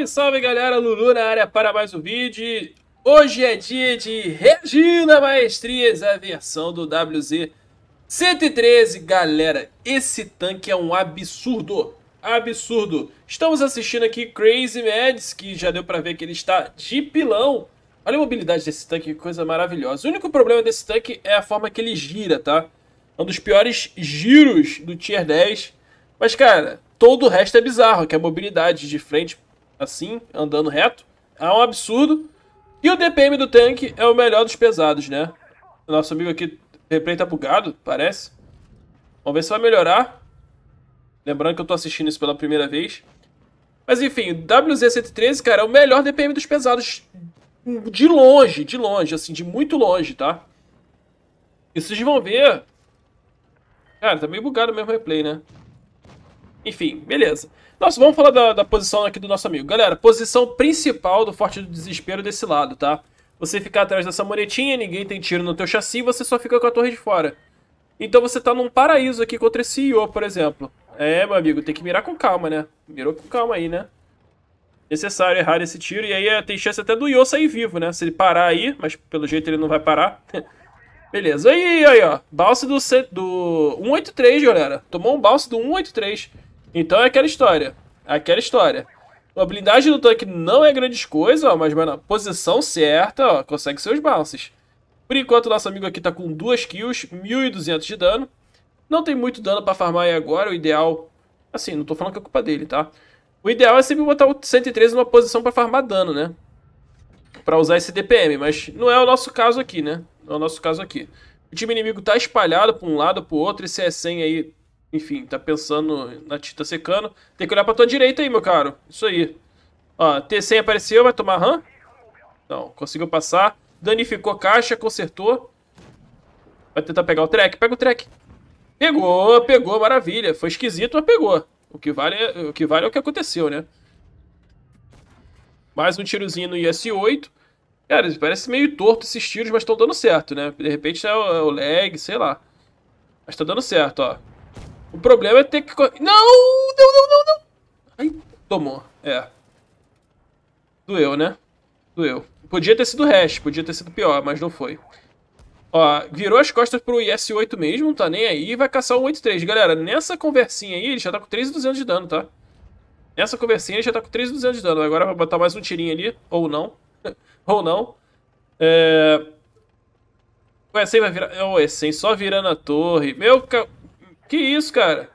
Salve, salve galera, Lulu na área para mais um vídeo. Hoje é dia de Regina Maestrias, a versão do WZ 113. Galera, esse tanque é um absurdo, absurdo. Estamos assistindo aqui Crazy Mads, que já deu para ver que ele está de pilão. Olha a mobilidade desse tanque, que coisa maravilhosa. O único problema desse tanque é a forma que ele gira, tá? É um dos piores giros do Tier 10. Mas, cara, todo o resto é bizarro, que é a mobilidade de frente assim, andando reto. É um absurdo. E o DPM do tanque é o melhor dos pesados, né? Nosso amigo aqui, de repente, tá bugado, parece. Vamos ver se vai melhorar. Lembrando que eu tô assistindo isso pela primeira vez. Mas enfim, o WZ-113, cara, é o melhor DPM dos pesados. De longe, de longe, assim, de muito longe, tá? E vocês vão ver... Cara, tá meio bugado mesmo replay, né? Enfim, beleza. Nossa, vamos falar da, da, posição aqui do nosso amigo. Galera, posição principal do Forte do Desespero desse lado, tá? Você fica atrás dessa monetinha ninguém tem tiro no teu chassi, você só fica com a torre de fora. Então você tá num paraíso aqui contra esse Io, por exemplo. É, meu amigo, tem que mirar com calma, né? Mirou com calma aí, né? Necessário errar esse tiro, e aí é, tem chance até do Io sair vivo, né? Se ele parar aí, mas pelo jeito ele não vai parar. Beleza, aí, aí, ó. Balse do, C, do 183, galera. Tomou um balse do 183. Então é aquela história. É aquela história. A blindagem do tanque não é grande coisa, ó, mas na posição certa, ó, consegue seus bounces. Por enquanto, nosso amigo aqui tá com 2 kills, 1.200 de dano. Não tem muito dano pra farmar aí agora, o ideal... Assim, não tô falando que é culpa dele, tá? O ideal é sempre botar o 113 numa posição pra farmar dano, né? Pra usar esse DPM, mas não é o nosso caso aqui, né? Não é o nosso caso aqui. O time inimigo tá espalhado pra um lado, pro outro, esse é 100 aí enfim, tá pensando na tinta secando. Tem que olhar pra tua direita aí, meu caro. Isso aí. Ó, T100 apareceu, vai tomar RAM? Não, conseguiu passar. Danificou caixa, consertou. Vai tentar pegar o track. Pega o track. Pegou, pegou, maravilha. Foi esquisito, mas pegou. O que vale é o que, vale é o que aconteceu, né? Mais um tirozinho no IS-8. Cara, parece meio torto esses tiros, mas estão dando certo, né? De repente é o, é o lag, sei lá. Mas tá dando certo, ó. O problema é ter que... Não! Não, não, não, não! Ai, tomou. É. Doeu, né? Doeu. Podia ter sido hash, podia ter sido pior, mas não foi. Ó, virou as costas pro IS-8 mesmo, tá nem aí, e vai caçar o 8-3. Galera, nessa conversinha aí, ele já tá com 3.200 de dano, tá? Nessa conversinha ele já tá com 3.200 de dano. Agora vai botar mais um tirinho ali, ou não. ou não. É... O Essen vai virar... É, o Essen só virando a torre. Meu... Que isso, cara?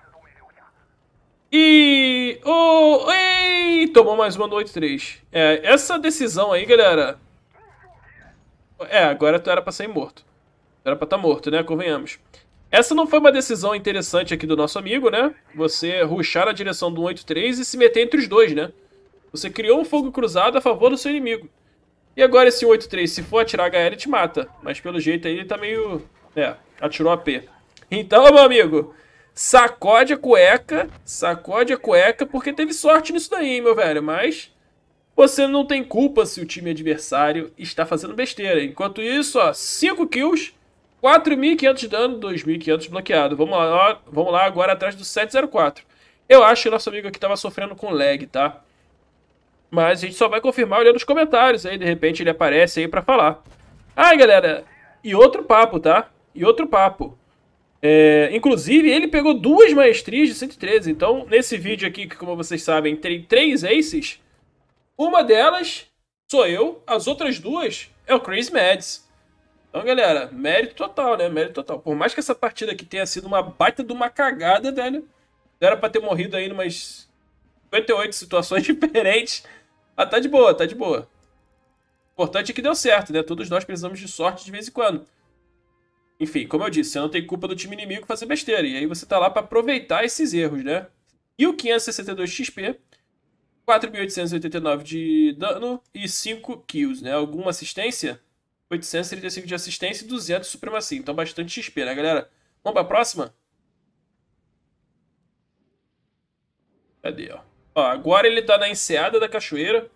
E... Oh, ei! Tomou mais uma no 8-3. É, essa decisão aí, galera... É, agora tu era pra sair morto. era pra estar tá morto, né? Convenhamos. Essa não foi uma decisão interessante aqui do nosso amigo, né? Você ruxar a direção do 8-3 e se meter entre os dois, né? Você criou um fogo cruzado a favor do seu inimigo. E agora esse 8-3, se for atirar HL, ele te mata. Mas pelo jeito aí ele tá meio... É, atirou a P. Então, meu amigo, Sacode a cueca, sacode a cueca, porque teve sorte nisso daí, meu velho. Mas você não tem culpa se o time adversário está fazendo besteira. Enquanto isso, ó, 5 kills, 4.500 de dano, 2.500 bloqueado. Vamos lá, ó, vamos lá agora atrás do 704. Eu acho que nosso amigo aqui estava sofrendo com lag, tá? Mas a gente só vai confirmar olhando os comentários aí. De repente ele aparece aí para falar. Ai, galera, e outro papo, tá? E outro papo. É, inclusive, ele pegou duas maestrias de 113. Então, nesse vídeo aqui, que como vocês sabem, tem três aces. Uma delas sou eu, as outras duas é o Chris Mads. Então, galera, mérito total, né? Mérito total. Por mais que essa partida aqui tenha sido uma baita de uma cagada, velho. Era pra ter morrido aí em umas 58 situações diferentes. Mas tá de boa, tá de boa. O importante é que deu certo, né? Todos nós precisamos de sorte de vez em quando. Enfim, como eu disse, você não tem culpa do time inimigo fazer besteira. E aí você tá lá para aproveitar esses erros, né? 1562 XP, 4.889 de dano e 5 kills, né? Alguma assistência? 835 de assistência e 200 de supremacia. Então, bastante XP, né, galera? Vamos pra próxima? Cadê, ó? ó agora ele tá na enseada da cachoeira.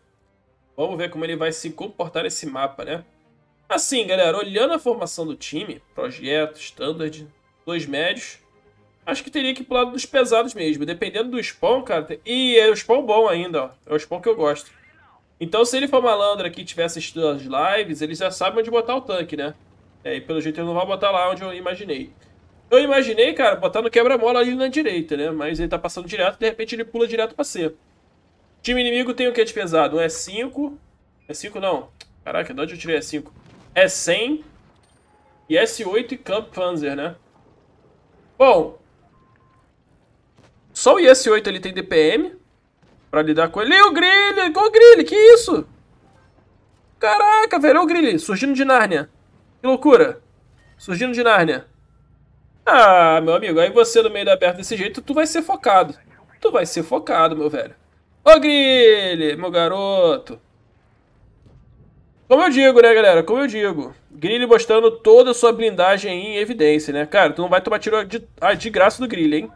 Vamos ver como ele vai se comportar nesse mapa, né? Assim, galera, olhando a formação do time, projeto, standard, dois médios, acho que teria que ir pro lado dos pesados mesmo. Dependendo do spawn, cara. E é o spawn bom ainda, ó. É o spawn que eu gosto. Então, se ele for malandro aqui e tiver assistindo as lives, ele já sabe onde botar o tanque, né? É, e pelo jeito ele não vai botar lá onde eu imaginei. Eu imaginei, cara, botar no quebra-mola ali na direita, né? Mas ele tá passando direto, de repente ele pula direto pra C. Time inimigo tem o que de pesado? Um e 5. É 5 não. Caraca, de onde eu tirei e 5? S100 é e é S8 e Kampfpanzer, né? Bom, só o s 8 ele tem DPM pra lidar com ele. E o Grille, O Grille, que isso? Caraca, velho, o Grille, surgindo de Nárnia. Que loucura. Surgindo de Nárnia. Ah, meu amigo, aí você no meio da aberta desse jeito, tu vai ser focado. Tu vai ser focado, meu velho. Ô, Grille, meu garoto. Como eu digo, né, galera? Como eu digo. Grilly mostrando toda a sua blindagem em evidência, né? Cara, tu não vai tomar tiro de, ah, de graça do Grilly, hein?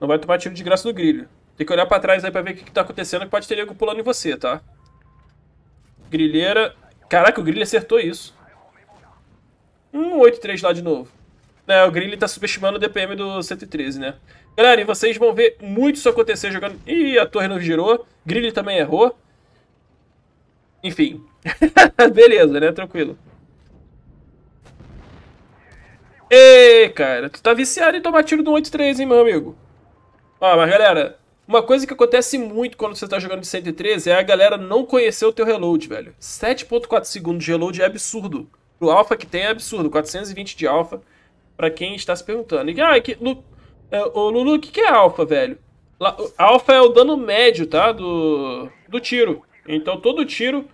Não vai tomar tiro de graça do Grilly. Tem que olhar pra trás aí pra ver o que, que tá acontecendo, que pode ter nego pulando em você, tá? Grilheira... Caraca, o Grilly acertou isso. Hum, 8-3 lá de novo. É, o Grilly tá subestimando o DPM do 113, né? Galera, e vocês vão ver muito isso acontecer jogando... Ih, a torre não girou. Grilly também errou. Enfim. Beleza, né? Tranquilo. Ê, cara, tu tá viciado em tomar tiro do 183, hein, meu amigo? Ó, mas galera, uma coisa que acontece muito quando você tá jogando de 113 é a galera não conhecer o teu reload, velho. 7.4 segundos de reload é absurdo. Pro alfa que tem é absurdo, 420 de alfa, para quem está se perguntando. E, ah, que, Lu, é, ô, Lulu, o que, que é alfa, velho? alfa é o dano médio, tá, do, do tiro. Então todo tiro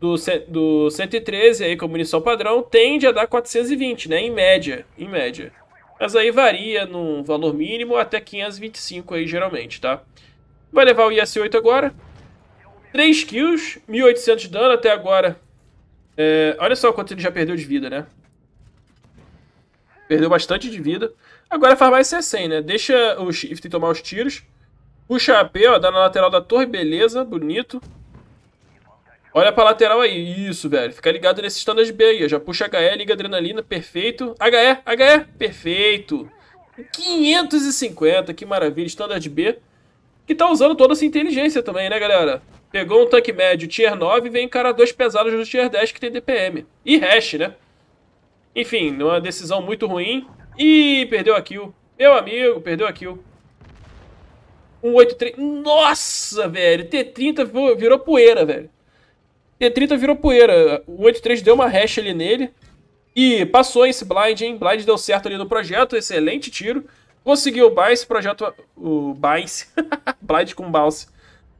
do, do 113 aí, como munição padrão, tende a dar 420, né? Em média, em média. Mas aí varia num valor mínimo até 525 aí, geralmente, tá? Vai levar o IS-8 agora. 3 kills, 1.800 de dano até agora. É, olha só quanto ele já perdeu de vida, né? Perdeu bastante de vida. Agora farmar esse 100, né? Deixa o Shift tomar os tiros. Puxa a AP, ó, dá na lateral da torre, beleza, bonito. Olha pra lateral aí. Isso, velho. Fica ligado nesse standard B aí. Já puxa HE, liga adrenalina, perfeito. HE, HE, perfeito. 550, que maravilha. Standard B. Que tá usando toda essa inteligência também, né, galera? Pegou um tanque médio tier 9 e vem encarar dois pesados do tier 10 que tem DPM. E hash, né? Enfim, uma decisão muito ruim. E perdeu a kill. Meu amigo, perdeu a kill. 183. Nossa, velho. T30 virou poeira, velho. 30 virou poeira. O 83 deu uma hash ali nele. E passou esse blind, hein? Blind deu certo ali no projeto, excelente tiro. Conseguiu o Bice, projeto. O Bice. blind com Bounce.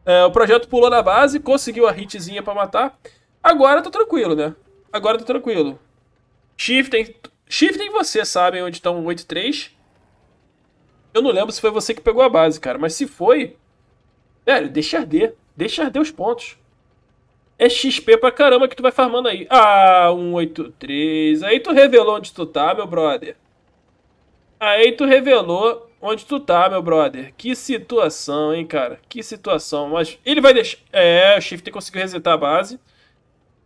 É, o projeto pulou na base, conseguiu a hitzinha para matar. Agora tá tranquilo, né? Agora tá tranquilo. Shiftem. Shiftem Você sabem onde estão o 83. Eu não lembro se foi você que pegou a base, cara. Mas se foi. Velho, deixa arder. Deixa arder os pontos é XP pra caramba que tu vai farmando aí. Ah, 183. Aí tu revelou onde tu tá, meu brother. Aí tu revelou onde tu tá, meu brother. Que situação, hein, cara. Que situação. Mas ele vai deixar... É, o Shifter conseguiu resetar a base.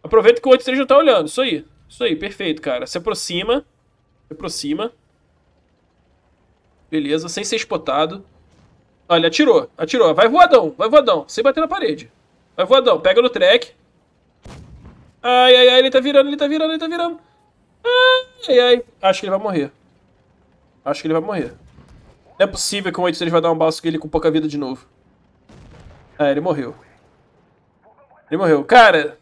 Aproveita que o 83 não tá olhando. Isso aí. Isso aí, perfeito, cara. Se aproxima. Se aproxima. Beleza, sem ser espotado. Olha, atirou, atirou. Vai voadão, vai voadão, sem bater na parede. Vai voadão, pega no track. Ai, ai, ai, ele tá virando, ele tá virando, ele tá virando. Ai, ai, ai. Acho que ele vai morrer. Acho que ele vai morrer. Não é possível que o 83 vai dar um com ele com pouca vida de novo. É, ele morreu. Ele morreu. Cara...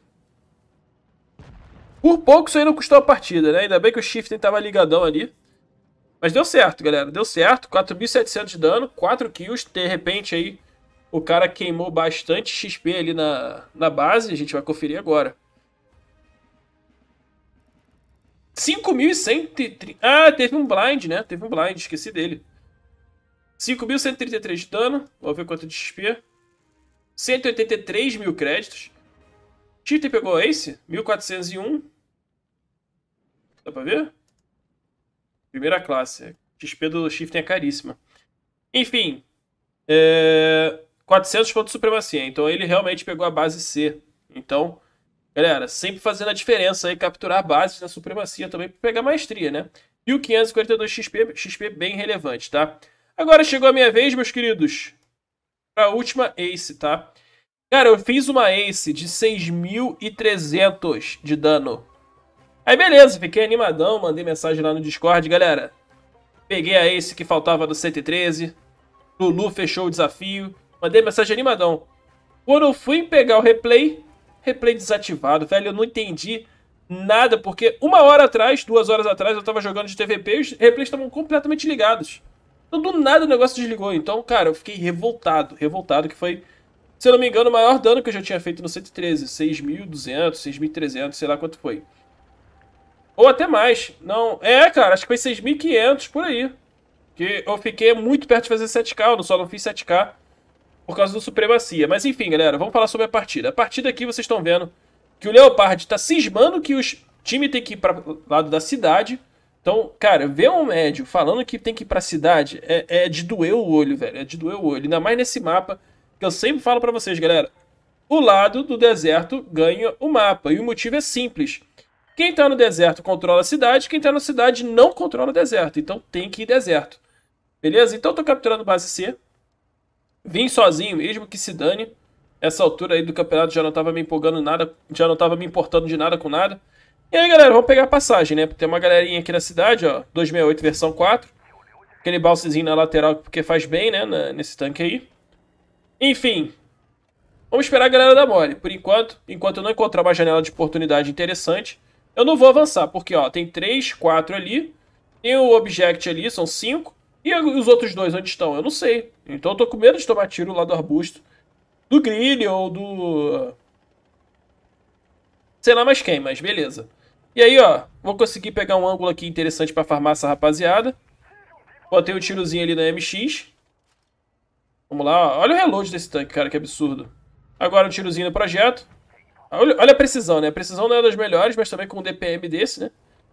Por pouco isso aí não custou a partida, né? Ainda bem que o Shifting tava ligadão ali. Mas deu certo, galera. Deu certo. 4.700 de dano, 4 kills. De repente aí, o cara queimou bastante XP ali na, na base. A gente vai conferir agora. 5.130. Ah, teve um blind, né? Teve um blind, esqueci dele. 5.133 de dano. Vamos ver quanto de XP. 183 mil créditos. Titan pegou Ace. 1.401. Dá pra ver? Primeira classe. XP do Shifting é caríssima. Enfim. É... 400 pontos de supremacia. Então ele realmente pegou a base C. Então Galera, sempre fazendo a diferença aí, capturar bases na supremacia também para pegar maestria, né? 1542 XP, XP bem relevante, tá? Agora chegou a minha vez, meus queridos, para a última ace, tá? Cara, eu fiz uma ace de 6.300 de dano. Aí beleza, fiquei animadão, mandei mensagem lá no Discord, galera. Peguei a ace que faltava do 113, Lulu fechou o desafio, mandei mensagem animadão. Quando eu fui pegar o replay, replay desativado, velho. Eu não entendi nada, porque uma hora atrás, duas horas atrás, eu tava jogando de TVP e os replays estavam completamente ligados. Então, do nada o negócio desligou. Então, cara, eu fiquei revoltado, revoltado, que foi, se eu não me engano, o maior dano que eu já tinha feito no 113. 6.200, 6.300, sei lá quanto foi. Ou até mais. Não, é, cara, acho que foi 6.500, por aí. Que eu fiquei muito perto de fazer 7K, eu só não fiz 7K por causa do Supremacia. Mas enfim, galera, vamos falar sobre a partida. A partida aqui vocês estão vendo que o Leopard está cismando que o time tem que ir para lado da cidade. Então, cara, ver um médio falando que tem que ir para a cidade é, é de doer o olho, velho. É de doer o olho. Ainda mais nesse mapa que eu sempre falo para vocês, galera. O lado do deserto ganha o mapa. E o motivo é simples. Quem está no deserto controla a cidade, quem está na cidade não controla o deserto. Então tem que ir deserto. Beleza? Então eu tô capturando base C. Vim sozinho mesmo, que se dane. Essa altura aí do campeonato já não tava me empolgando nada, já não tava me importando de nada com nada. E aí, galera, vamos pegar a passagem, né? Tem uma galerinha aqui na cidade, ó, 268 versão 4. Aquele balsezinho na lateral, porque faz bem, né, na, nesse tanque aí. Enfim, vamos esperar a galera da mole. Por enquanto, enquanto eu não encontrar uma janela de oportunidade interessante, eu não vou avançar, porque, ó, tem 3, 4 ali. Tem o object ali, são 5. E os outros dois, onde estão? Eu não sei. Então eu tô com medo de tomar tiro lá do arbusto. Do Grilly ou do... Ah, sei lá mais quem, mas beleza. E aí, ó. Vou conseguir pegar um ângulo aqui interessante pra farmar essa rapaziada. Botei um tirozinho ali na MX. Vamos lá, ó. Olha o reload desse tanque, cara. Que absurdo. Agora um tirozinho no projeto. Olha, olha a precisão, né? A precisão não é das melhores, mas também com um DPM desse, né?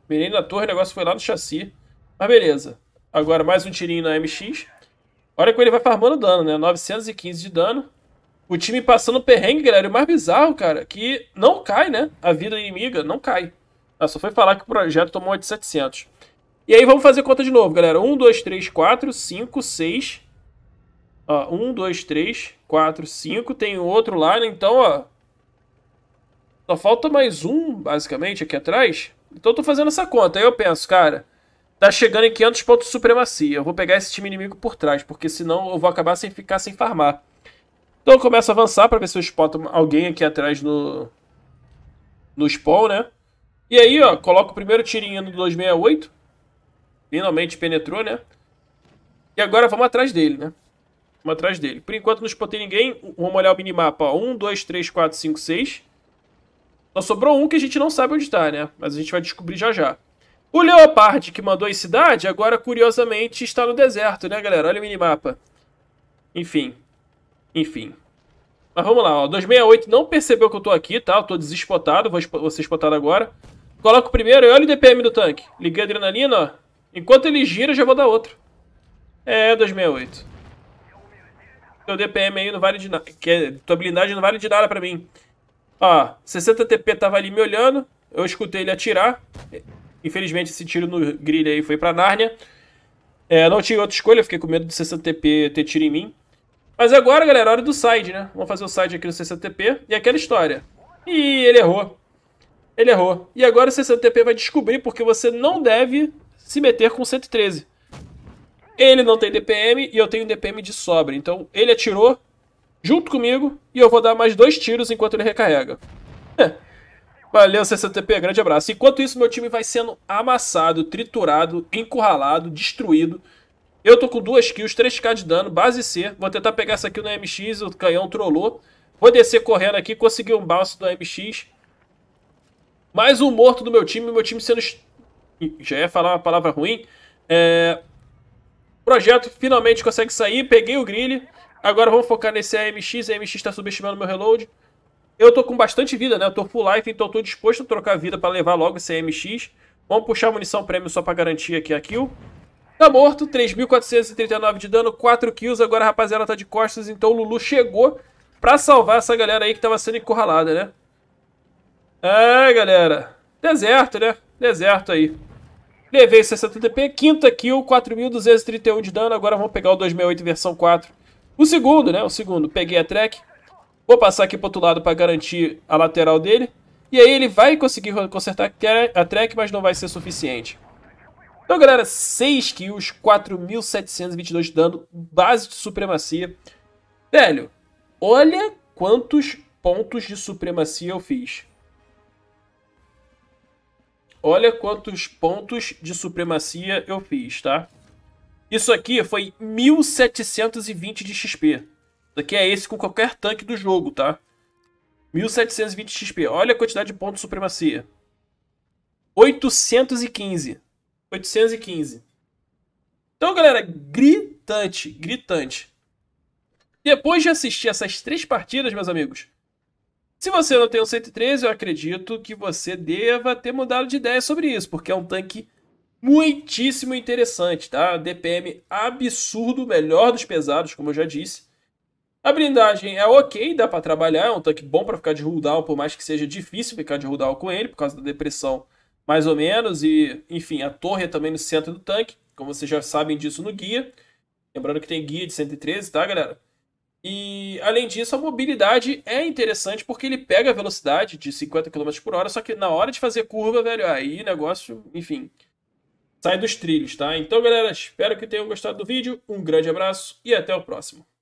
Mirei na torre, o negócio foi lá no chassi. Mas beleza. Agora mais um tirinho na MX. Olha como ele vai farmando dano, né? 915 de dano. O time passando perrengue, galera. o mais bizarro, cara, que não cai, né? A vida inimiga não cai. Ah, só foi falar que o projeto tomou 8700. E aí vamos fazer conta de novo, galera. 1, 2, 3, 4, 5, 6. Ó, 1, 2, 3, 4, 5. Tem outro lá, né? Então, ó. Só falta mais um, basicamente, aqui atrás. Então eu tô fazendo essa conta. Aí eu penso, cara... Tá chegando em 500 pontos de supremacia. Eu vou pegar esse time inimigo por trás, porque senão eu vou acabar sem ficar sem farmar. Então eu começo a avançar para ver se eu spoto alguém aqui atrás no, no spawn, né? E aí, ó, coloco o primeiro tirinho no 268. Finalmente penetrou, né? E agora vamos atrás dele, né? Vamos atrás dele. Por enquanto não espotei ninguém. Vamos olhar o minimapa. 1, 2, 3, 4, 5, 6. Só sobrou um que a gente não sabe onde tá, né? Mas a gente vai descobrir já já. O Leopard, que mandou em cidade, agora curiosamente está no deserto, né, galera? Olha o minimapa. Enfim. Enfim. Mas vamos lá, ó. 268 não percebeu que eu tô aqui, tá? Eu tô desespotado, vou, vou ser espotado agora. Coloco o primeiro e olha o DPM do tanque. Liguei a adrenalina, ó. Enquanto ele gira, eu já vou dar outro. É, 268. Teu DPM aí não vale de nada. É, tua blindagem não vale de nada pra mim. Ó, 60 TP tava ali me olhando. Eu escutei ele atirar. Infelizmente, esse tiro no grilho aí foi pra Nárnia. É, não tinha outra escolha, fiquei com medo do C6TP ter tiro em mim. Mas agora, galera, hora do side, né? Vamos fazer o side aqui no C6TP E aquela história. E ele errou. Ele errou. E agora o C6TP vai descobrir porque você não deve se meter com 113. Ele não tem DPM e eu tenho DPM de sobra. Então ele atirou junto comigo e eu vou dar mais dois tiros enquanto ele recarrega. É. Valeu, CCTP, grande abraço. Enquanto isso, meu time vai sendo amassado, triturado, encurralado, destruído. Eu tô com duas kills, 3k de dano, base C. Vou tentar pegar essa aqui no MX, o canhão trollou. Vou descer correndo aqui, consegui um bounce do MX. Mais um morto do meu time, meu time sendo... Já ia falar uma palavra ruim. É... O projeto finalmente consegue sair, peguei o grill. Agora vamos focar nesse AMX, a AMX está subestimando meu reload. Eu tô com bastante vida, né? Eu tô full life, então eu tô disposto a trocar vida pra levar logo esse MX. Vamos puxar a munição prêmio só pra garantir aqui a kill. Tá morto, 3.439 de dano, 4 kills. Agora a rapaziada tá de costas, então o Lulu chegou pra salvar essa galera aí que tava sendo encurralada, né? É, galera. Deserto, né? Deserto aí. Levei 60 TP, quinta kill, 4.231 de dano. Agora vamos pegar o 2008 versão 4. O segundo, né? O segundo. Peguei a track. Vou passar aqui pro outro lado para garantir a lateral dele. E aí ele vai conseguir consertar a track, mas não vai ser suficiente. Então, galera, 6 kills, 4.722 de dano, base de supremacia. Velho, olha quantos pontos de supremacia eu fiz. Olha quantos pontos de supremacia eu fiz, tá? Isso aqui foi 1.720 de XP. Daqui é esse com qualquer tanque do jogo, tá? 1720 XP. Olha a quantidade de pontos de supremacia. 815. 815. Então, galera, gritante, gritante. Depois de assistir essas três partidas, meus amigos, se você não tem o 113, eu acredito que você deva ter mudado de ideia sobre isso, porque é um tanque muitíssimo interessante, tá? DPM absurdo, melhor dos pesados, como eu já disse. A blindagem é ok, dá para trabalhar, é um tanque bom para ficar de rolldown, por mais que seja difícil ficar de rolldown com ele, por causa da depressão, mais ou menos. E, enfim, a torre é também no centro do tanque, como vocês já sabem disso no guia. Lembrando que tem guia de 113, tá, galera? E, além disso, a mobilidade é interessante porque ele pega a velocidade de 50 km por hora, só que na hora de fazer curva, velho, aí o negócio, enfim, sai dos trilhos, tá? Então, galera, espero que tenham gostado do vídeo. Um grande abraço e até o próximo.